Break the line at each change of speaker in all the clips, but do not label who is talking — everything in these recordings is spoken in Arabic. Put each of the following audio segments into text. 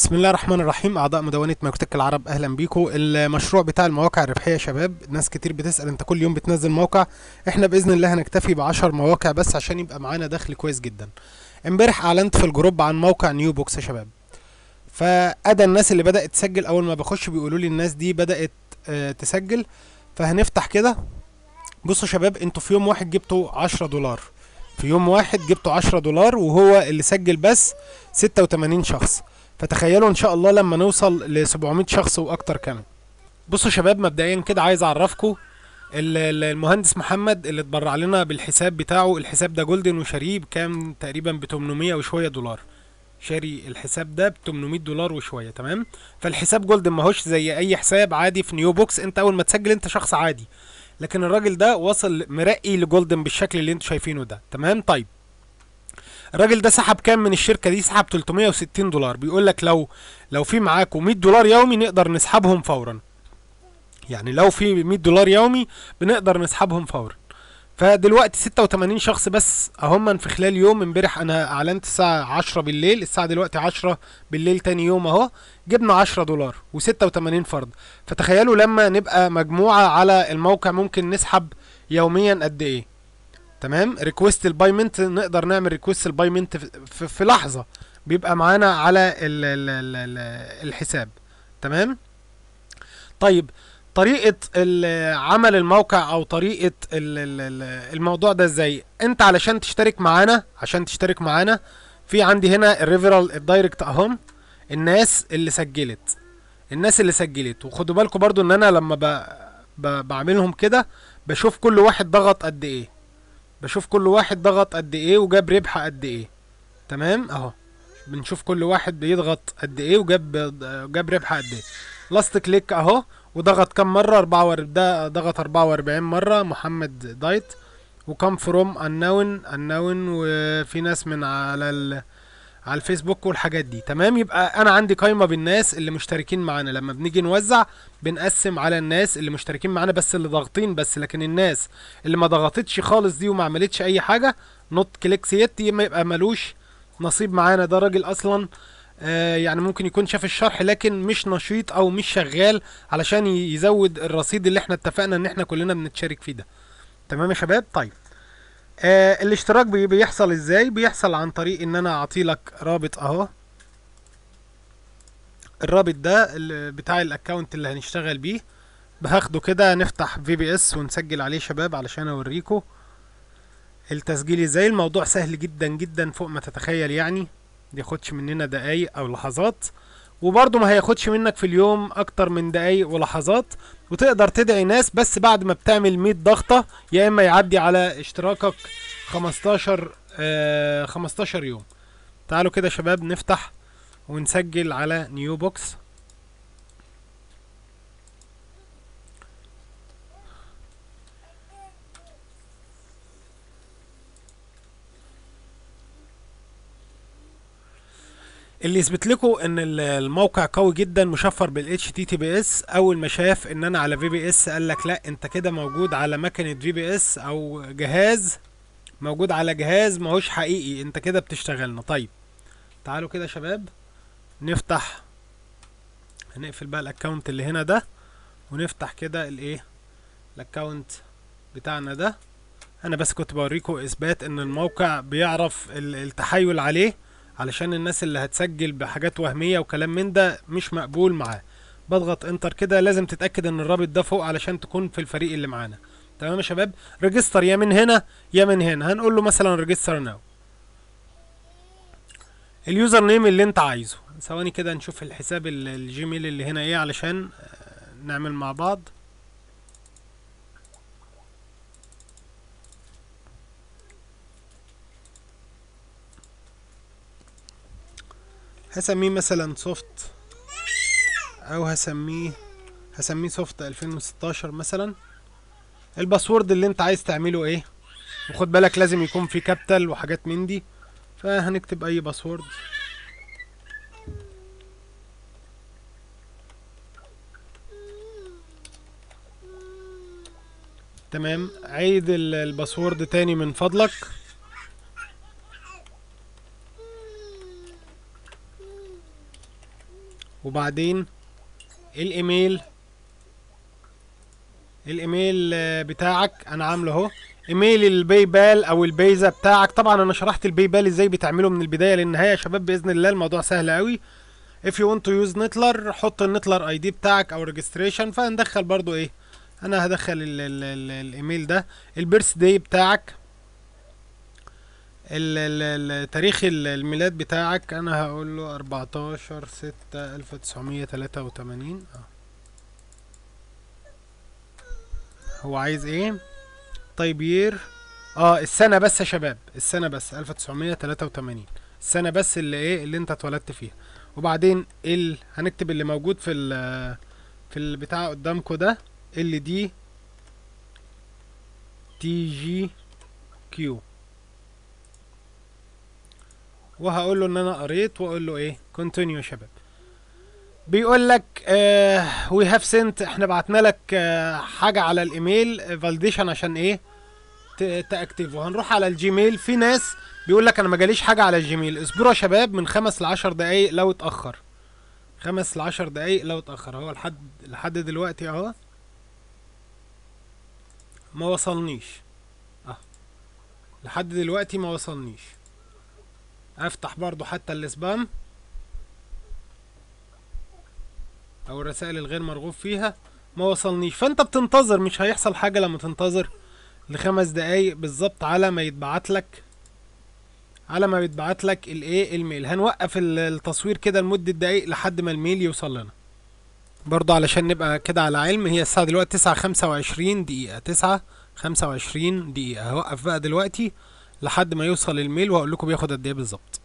بسم الله الرحمن الرحيم اعضاء مدونه مايكروتك العرب اهلا بيكم المشروع بتاع المواقع الربحيه يا شباب ناس كتير بتسال انت كل يوم بتنزل موقع احنا باذن الله هنكتفي ب 10 مواقع بس عشان يبقى معانا دخل كويس جدا امبارح اعلنت في الجروب عن موقع نيو بوكس يا شباب فادى الناس اللي بدات تسجل اول ما بخش بيقولوا لي الناس دي بدات آه، تسجل فهنفتح كده بصوا يا شباب انتوا في يوم واحد جبتوا 10 دولار في يوم واحد جبتوا 10 دولار وهو اللي سجل بس 86 شخص فتخيلوا ان شاء الله لما نوصل ل 700 شخص واكتر كمان بصوا شباب مبدئيا كده عايز اعرفكم المهندس محمد اللي اتبرع لنا بالحساب بتاعه الحساب ده جولدن وشاريه بكام تقريبا ب 800 وشويه دولار شاري الحساب ده ب 800 دولار وشويه تمام فالحساب جولدن ماهوش زي اي حساب عادي في نيو بوكس انت اول ما تسجل انت شخص عادي لكن الراجل ده وصل مرقي لجولدن بالشكل اللي انتوا شايفينه ده تمام طيب الراجل ده سحب كام من الشركه دي سحب 360 دولار بيقول لك لو لو في معاكم 100 دولار يومي نقدر نسحبهم فورا يعني لو في 100 دولار يومي بنقدر نسحبهم فورا فدلوقتي 86 شخص بس اهم في خلال يوم امبارح انا اعلنت الساعه 10 بالليل الساعه دلوقتي 10 بالليل تاني يوم اهو جبنا 10 دولار و86 فرد فتخيلوا لما نبقى مجموعه على الموقع ممكن نسحب يوميا قد ايه تمام ريكوست البايمنت نقدر نعمل ريكوست البايمنت في, في لحظه بيبقى معانا على الـ الـ الـ الـ الحساب تمام طيب طريقه عمل الموقع او طريقه الـ الـ الموضوع ده ازاي انت علشان تشترك معانا عشان تشترك معانا في عندي هنا الريفرال الدايركت اهم الناس اللي سجلت الناس اللي سجلت وخدوا بالكم برضو ان انا لما بعملهم كده بشوف كل واحد ضغط قد ايه بشوف كل واحد ضغط قد ايه وجاب ربح قد ايه تمام اهو بنشوف كل واحد بيضغط قد ايه وجاب جاب ربح قد ايه لاست كليك اهو وضغط كام مره 44 ده ضغط 44 مره محمد دايت وكم فروم انون انون وفي ناس من على ال على الفيسبوك والحاجات دي تمام يبقى انا عندي قايمه بالناس اللي مشتركين معانا لما بنيجي نوزع بنقسم على الناس اللي مشتركين معانا بس اللي ضاغطين بس لكن الناس اللي ما ضغطتش خالص دي وما عملتش اي حاجه نوت كليك سيت يبقى ملوش نصيب معانا ده راجل اصلا آه يعني ممكن يكون شاف الشرح لكن مش نشيط او مش شغال علشان يزود الرصيد اللي احنا اتفقنا ان احنا كلنا بنتشارك فيه ده تمام يا شباب طيب آه الاشتراك بي بيحصل ازاي بيحصل عن طريق ان انا اعطيلك رابط اهو الرابط ده بتاع الاكونت اللي هنشتغل بيه بهاخده كده نفتح في بي اس ونسجل عليه شباب علشان اوريكو التسجيل ازاي الموضوع سهل جدا جدا فوق ما تتخيل يعني بياخدش مننا دقايق او لحظات وبرضه ما هياخدش منك في اليوم اكتر من دقايق ولحظات وتقدر تدعي ناس بس بعد ما بتعمل 100 ضغطه يا اما يعدي على اشتراكك 15 آه 15 يوم تعالوا كده شباب نفتح ونسجل على نيو بوكس اللي يثبت لكم ان الموقع قوي جدا مشفر بالاتش تي تي بي اس اول ما شاف ان انا على في بي اس قال لك لا انت كده موجود على مكنه في بي اس او جهاز موجود على جهاز ماهوش حقيقي انت كده بتشتغلنا طيب تعالوا كده يا شباب نفتح هنقفل بقى الاكونت اللي هنا ده ونفتح كده الايه الاكونت بتاعنا ده انا بس كنت بوريكم اثبات ان الموقع بيعرف التحايل عليه علشان الناس اللي هتسجل بحاجات وهمية وكلام من ده مش مقبول معاه بضغط انتر كده لازم تتأكد ان الرابط ده فوق علشان تكون في الفريق اللي معانا تمام يا شباب ريجستر يا من هنا يا من هنا هنقول له مثلا ريجستر ناو اليوزر نيم اللي انت عايزه ثواني كده نشوف الحساب الجيميل اللي هنا ايه علشان آه، نعمل مع بعض هسميه مثلا سوفت او هسميه هسميه سوفت 2016 مثلا الباسورد اللي انت عايز تعمله ايه وخد بالك لازم يكون في كابيتال وحاجات من دي فهنكتب اي باسورد تمام عيد الباسورد تاني من فضلك وبعدين الايميل الايميل بتاعك انا عامله اهو ايميل الباي بال او البيزا بتاعك طبعا انا شرحت الباي بال ازاي بتعمله من البدايه للنهايه يا شباب باذن الله الموضوع سهل قوي if you want to use نتلر حط النتلر اي دي بتاعك او ريجستريشن فهندخل برضو ايه انا هدخل الايميل ده البيرث داي بتاعك تاريخ الميلاد بتاعك انا هقول له 14 6 1983 اه هو عايز ايه طيب يير اه السنه بس يا شباب السنه بس 1983 السنه بس اللي ايه اللي انت اتولدت فيها وبعدين ال هنكتب اللي موجود في ال في البتاع قدامكم ده ال دي تي جي كيو وهقول له ان انا قريت واقول له ايه كونتينيو يا شباب بيقول لك وي هاف سنت احنا بعتنا لك uh, حاجه على الايميل فاليديشن عشان ايه تاكتيف هنروح على الجيميل في ناس بيقول لك انا ما جاليش حاجه على الجيميل اصبروا يا شباب من خمس لعشر دقايق لو اتاخر خمس لعشر دقايق لو اتاخر اهو لحد لحد دلوقتي اهو ما وصلنيش اه لحد دلوقتي ما وصلنيش افتح برضو حتى السبام او الرسائل الغير مرغوب فيها ما وصلنيش فانت بتنتظر مش هيحصل حاجة لما تنتظر لخمس دقايق بالظبط على ما يتبعت لك على ما بيتبعت لك الايه الميل هنوقف التصوير كده لمده دقايق لحد ما الميل يوصل لنا برضه علشان نبقى كده على علم هي الساعه دلوقتي 9:25 دقيقه 9:25 دقيقه هوقف بقى دلوقتي لحد ما يوصل الميل وهقول لكم بياخد قد ايه بالظبط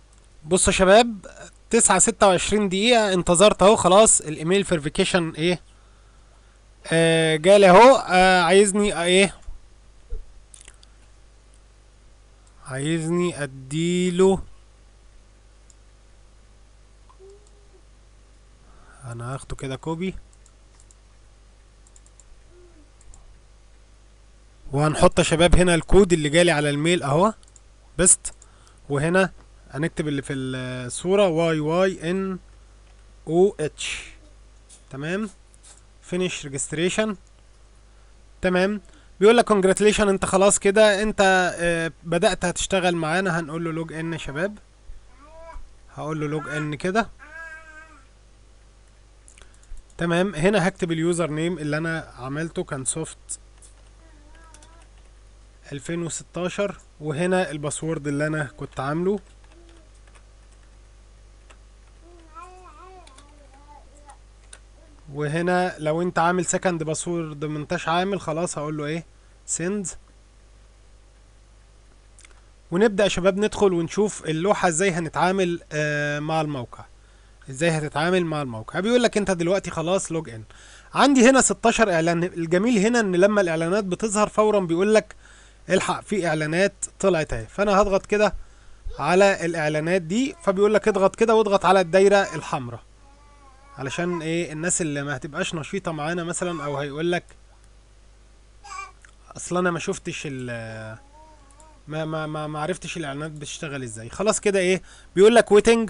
بصوا يا شباب 9 26 دقيقة انتظرت اهو خلاص الايميل فيرفيكيشن ايه آه جالي اهو آه عايزني ايه عايزني اديله انا هاخده كده كوبي وهنحط يا شباب هنا الكود اللي جالي على الميل اهو بيست وهنا هنكتب اللي في الصورة واي واي ان او اتش تمام فينيش ريجستريشن تمام بيقول لك كونجراتيليشن انت خلاص كده انت آه، بدأت هتشتغل معانا هنقول له لوج ان يا شباب هقول له لوج ان كده تمام هنا هكتب اليوزر نيم اللي انا عملته كان سوفت 2016 وهنا الباسورد اللي انا كنت عامله وهنا لو انت عامل سكند باسورد ما انتش عامل خلاص هقول له ايه سند ونبدا يا شباب ندخل ونشوف اللوحه ازاي هنتعامل آه مع الموقع ازاي هتتعامل مع الموقع بيقول لك انت دلوقتي خلاص لوج ان عندي هنا 16 اعلان الجميل هنا ان لما الاعلانات بتظهر فورا بيقول لك الحق في اعلانات طلعت اهي فانا هضغط كده على الاعلانات دي فبيقول لك اضغط كده واضغط على الدايره الحمراء علشان ايه الناس اللي ما هتبقاش نشيطه معانا مثلا او هيقول لك اصل انا ما شفتش ال ما ما ما ما عرفتش الاعلانات بتشتغل ازاي خلاص كده ايه بيقول لك ويتنج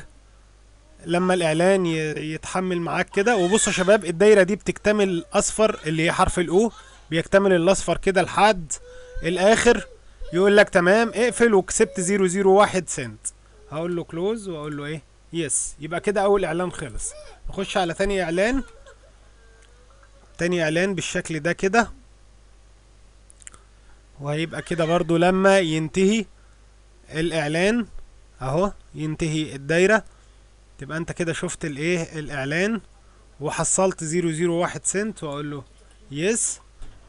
لما الاعلان يتحمل معاك كده وبصوا يا شباب الدايره دي بتكتمل اصفر اللي هي حرف الاو بيكتمل الاصفر كده لحد الاخر يقول لك تمام اقفل وكسبت 001 سنت هقول له كلوز واقول له ايه يس يبقى كده اول اعلان خلص نخش على تاني اعلان تاني اعلان بالشكل ده كده وهيبقى كده برضو لما ينتهي الاعلان اهو ينتهي الدايرة تبقى انت كده شفت الايه الاعلان وحصلت 001 سنت واقول له يس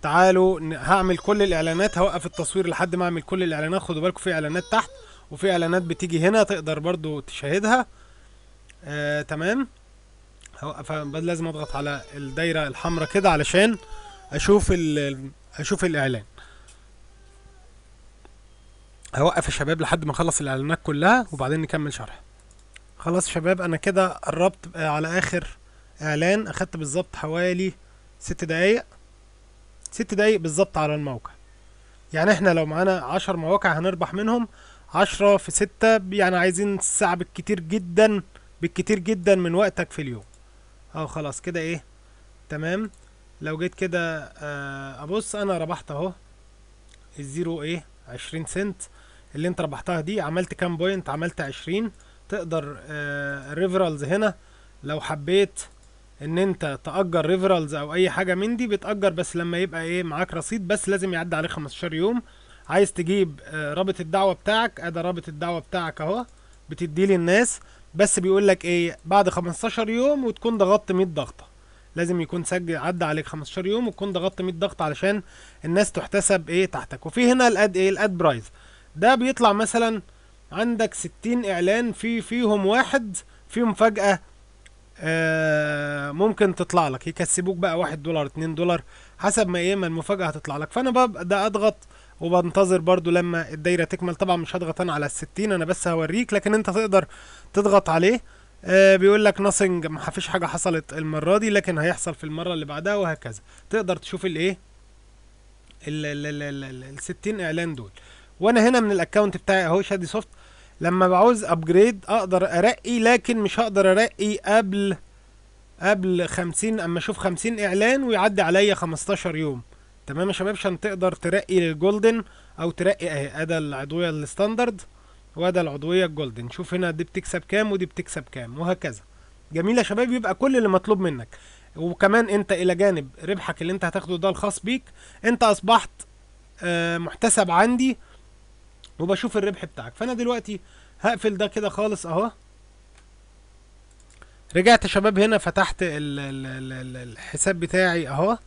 تعالوا هعمل كل الاعلانات هوقف التصوير لحد ما اعمل كل الاعلانات خدوا بالكم في اعلانات تحت وفي اعلانات بتيجي هنا تقدر برضو تشاهدها آه تمام هوقف لازم اضغط على الدايره الحمراء كده علشان اشوف اشوف الاعلان هوقف يا شباب لحد ما اخلص الاعلانات كلها وبعدين نكمل شرح خلاص شباب انا كده قربت على اخر اعلان اخدت بالظبط حوالي ست دقايق ست دقايق بالظبط على الموقع يعني احنا لو معانا عشر مواقع هنربح منهم عشرة في ستة يعني عايزين ساعة بالكتير جدا بالكتير جدا من وقتك في اليوم اهو خلاص كده ايه تمام لو جيت كده اه ابص انا ربحت اهو الزيرو ايه عشرين سنت اللي انت ربحتها دي عملت كام بوينت عملت عشرين تقدر اه ريفرالز هنا لو حبيت ان انت تاجر ريفرالز او اي حاجه من دي بتاجر بس لما يبقى ايه معاك رصيد بس لازم يعدي عليه 15 يوم عايز تجيب آه، رابط الدعوه بتاعك ادي رابط الدعوه بتاعك اهو بتديه للناس بس بيقول لك ايه بعد 15 يوم وتكون ضغطت 100 ضغطه لازم يكون سجل عدى عليك 15 يوم وتكون ضغطت 100 ضغط علشان الناس تحتسب ايه تحتك وفي هنا الاد ايه الاد برايز ده بيطلع مثلا عندك 60 اعلان في فيهم واحد فيهم فجاه ممكن تطلع لك يكسبوك بقى واحد دولار اتنين دولار حسب ما ايه ما المفاجأة هتطلع لك فانا ببدأ اضغط وبنتظر برضو لما الدايرة تكمل طبعا مش هضغط انا على الستين انا بس هوريك لكن انت تقدر تضغط عليه آه بيقول لك ناثينج ما فيش حاجه حصلت المره دي لكن هيحصل في المره اللي بعدها وهكذا تقدر تشوف الايه ال 60 اعلان دول وانا هنا من الاكونت بتاعي اهو شادي سوفت لما بعوز ابجريد اقدر ارقي لكن مش هقدر ارقي قبل قبل 50 اما اشوف 50 اعلان ويعدي عليا 15 يوم تمام يا شباب عشان تقدر ترقي للجولدن او ترقي اهي ادي العضويه الستاندرد وادي العضويه الجولدن شوف هنا دي بتكسب كام ودي بتكسب كام وهكذا جميل يا شباب يبقى كل اللي مطلوب منك وكمان انت الى جانب ربحك اللي انت هتاخده ده الخاص بيك انت اصبحت آه، محتسب عندي وبشوف الربح بتاعك فانا دلوقتي هقفل ده كده خالص اهو رجعت يا شباب هنا فتحت ال ال ال الحساب بتاعي اهو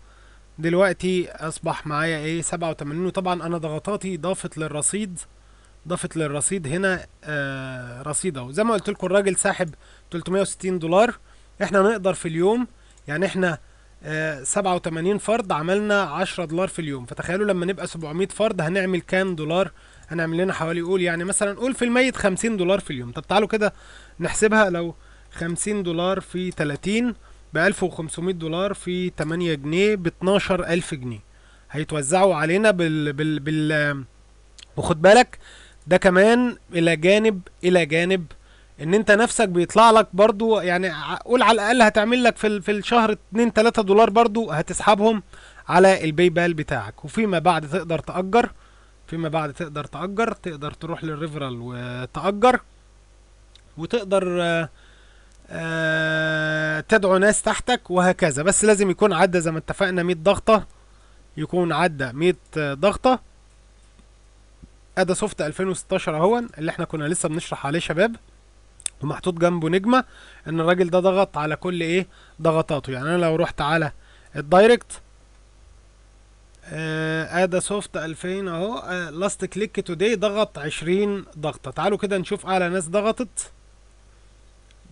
دلوقتي اصبح معايا ايه 87 وطبعا انا ضغطاتي ضافت للرصيد ضافت للرصيد هنا آه رصيد اهو زي ما قلت لكم الراجل ساحب 360 دولار احنا نقدر في اليوم يعني احنا آه 87 فرد عملنا 10 دولار في اليوم فتخيلوا لما نبقى 700 فرد هنعمل كام دولار هنعمل لنا حوالي قول يعني مثلا قول في الميت 50 دولار في اليوم طب تعالوا كده نحسبها لو 50 دولار في 30 ب 1500 دولار في 8 جنيه ب 12000 جنيه هيتوزعوا علينا بال بال بال آه، وخد بالك ده كمان الى جانب الى جانب ان انت نفسك بيطلع لك برضو يعني قول على الاقل هتعمل لك في في الشهر 2 3 دولار برضو هتسحبهم على الباي بال بتاعك وفيما بعد تقدر تأجر فيما بعد تقدر تأجر تقدر تروح للريفرال وتأجر وتقدر آه، آه، تدعو ناس تحتك وهكذا بس لازم يكون عدى زي ما اتفقنا 100 ضغطة يكون عدى 100 ضغطة ادا سوفت 2016 اهو اللي احنا كنا لسه بنشرح عليه شباب ومحطوط جنبه نجمة ان الراجل ده ضغط على كل ايه ضغطاته يعني انا لو رحت على الدايركت ادا سوفت 2000 اهو لاست كليك توداي ضغط 20 ضغطه تعالوا كده نشوف اعلى ناس ضغطت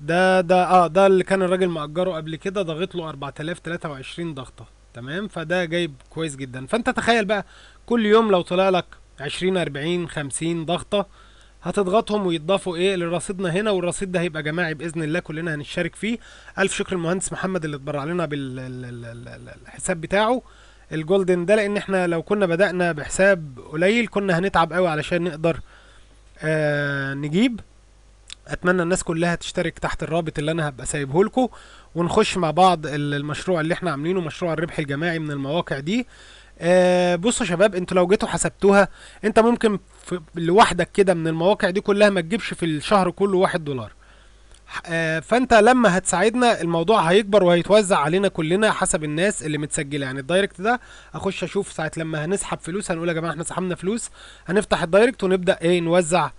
ده ده اه ده اللي كان الراجل مأجره قبل كده ضاغط له 4023 ضغطه تمام فده جايب كويس جدا فانت تخيل بقى كل يوم لو طلع لك 20 40 50 ضغطه هتضغطهم ويتضافوا ايه لرصيدنا هنا والرصيد ده هيبقى جماعي باذن الله كلنا هنشارك فيه الف شكر للمهندس محمد اللي اتبرع لنا بالحساب بتاعه الجولدن ده لان احنا لو كنا بدأنا بحساب قليل كنا هنتعب قوي علشان نقدر آه نجيب اتمنى الناس كلها تشترك تحت الرابط اللي انا هبقى سايبه لكم ونخش مع بعض المشروع اللي احنا عاملينه مشروع الربح الجماعي من المواقع دي آه بصوا شباب انتوا لو جيتوا حسبتوها انت ممكن لوحدك كده من المواقع دي كلها ما تجيبش في الشهر كله واحد دولار آه، فانت لما هتساعدنا الموضوع هيكبر وهيتوزع علينا كلنا حسب الناس اللي متسجله يعني الدايركت ده اخش اشوف ساعه لما هنسحب فلوس هنقول يا جماعه احنا سحبنا فلوس هنفتح الدايركت ونبدا ايه نوزع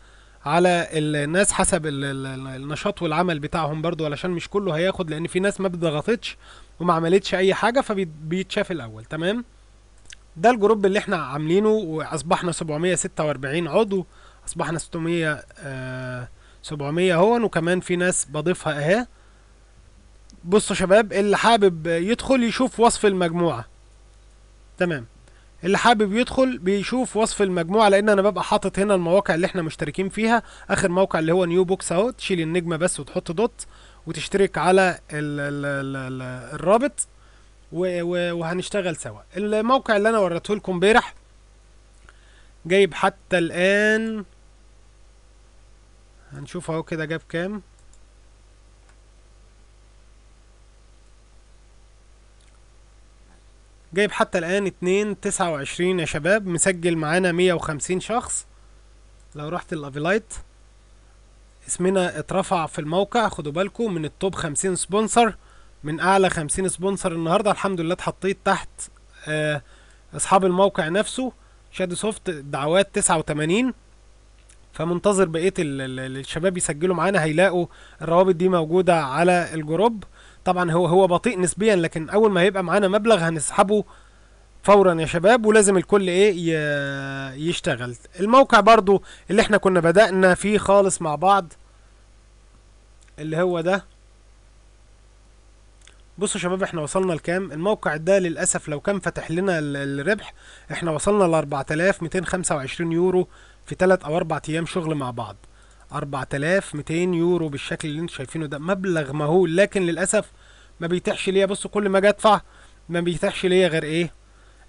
على الناس حسب النشاط والعمل بتاعهم برضو علشان مش كله هياخد لان في ناس ما بتضغطتش وما عملتش اي حاجه فبيتشاف الاول تمام ده الجروب اللي احنا عاملينه واصبحنا 746 عضو اصبحنا 600 آه 700 اهون وكمان في ناس بضيفها اهي بصوا شباب اللي حابب يدخل يشوف وصف المجموعة تمام اللي حابب يدخل بيشوف وصف المجموعة لان انا ببقى حاطط هنا المواقع اللي احنا مشتركين فيها اخر موقع اللي هو نيو بوكس اهو تشيل النجمة بس وتحط دوت وتشترك على ال ال ال الـ الرابط وهنشتغل سوا الموقع اللي انا وريته لكم امبارح جايب حتى الان هنشوف اهو كده جاب كام جايب حتى الآن اتنين تسعة وعشرين يا شباب مسجل معانا مية وخمسين شخص لو رحت الافيلايت اسمنا اترفع في الموقع خدوا بالكم من التوب خمسين سبونسر من أعلى خمسين سبونسر النهاردة الحمد لله اتحطيت تحت آه، أصحاب الموقع نفسه شادي سوفت دعوات تسعة وتمانين فمنتظر بقيه الشباب يسجلوا معانا هيلاقوا الروابط دي موجوده على الجروب طبعا هو هو بطيء نسبيا لكن اول ما هيبقى معانا مبلغ هنسحبه فورا يا شباب ولازم الكل ايه يشتغل الموقع برضو اللي احنا كنا بدأنا فيه خالص مع بعض اللي هو ده بصوا يا شباب احنا وصلنا لكام الموقع ده للاسف لو كان فتح لنا الربح احنا وصلنا ل 4225 يورو في 3 او 4 ايام شغل مع بعض 4200 يورو بالشكل اللي انتم شايفينه ده مبلغ مهول لكن للاسف ما بيتاحش ليا بصوا كل ما اجي ادفع ما بيتاحش ليا غير ايه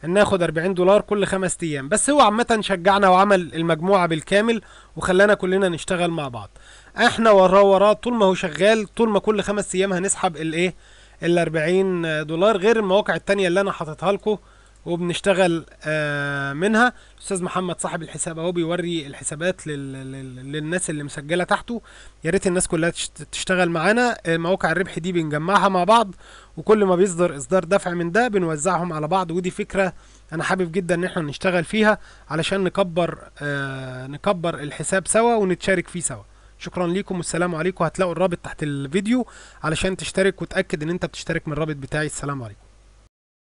ان اخد 40 دولار كل خمس ايام بس هو عامه شجعنا وعمل المجموعه بالكامل وخلانا كلنا نشتغل مع بعض احنا وراه وراه طول ما هو شغال طول ما كل خمس ايام هنسحب الايه ال 40 دولار غير المواقع التانية اللي انا حاططها لكم وبنشتغل آه، منها الاستاذ محمد صاحب الحساب اهو بيوري الحسابات للناس اللي مسجله تحته يا ريت الناس كلها تشتغل معانا آه، مواقع الربح دي بنجمعها مع بعض وكل ما بيصدر اصدار دفع من ده بنوزعهم على بعض ودي فكره انا حابب جدا ان احنا نشتغل فيها علشان نكبر آه، نكبر الحساب سوا ونتشارك فيه سوا شكرا ليكم والسلام عليكم هتلاقوا الرابط تحت الفيديو علشان تشترك وتاكد ان انت بتشترك من الرابط بتاعي السلام عليكم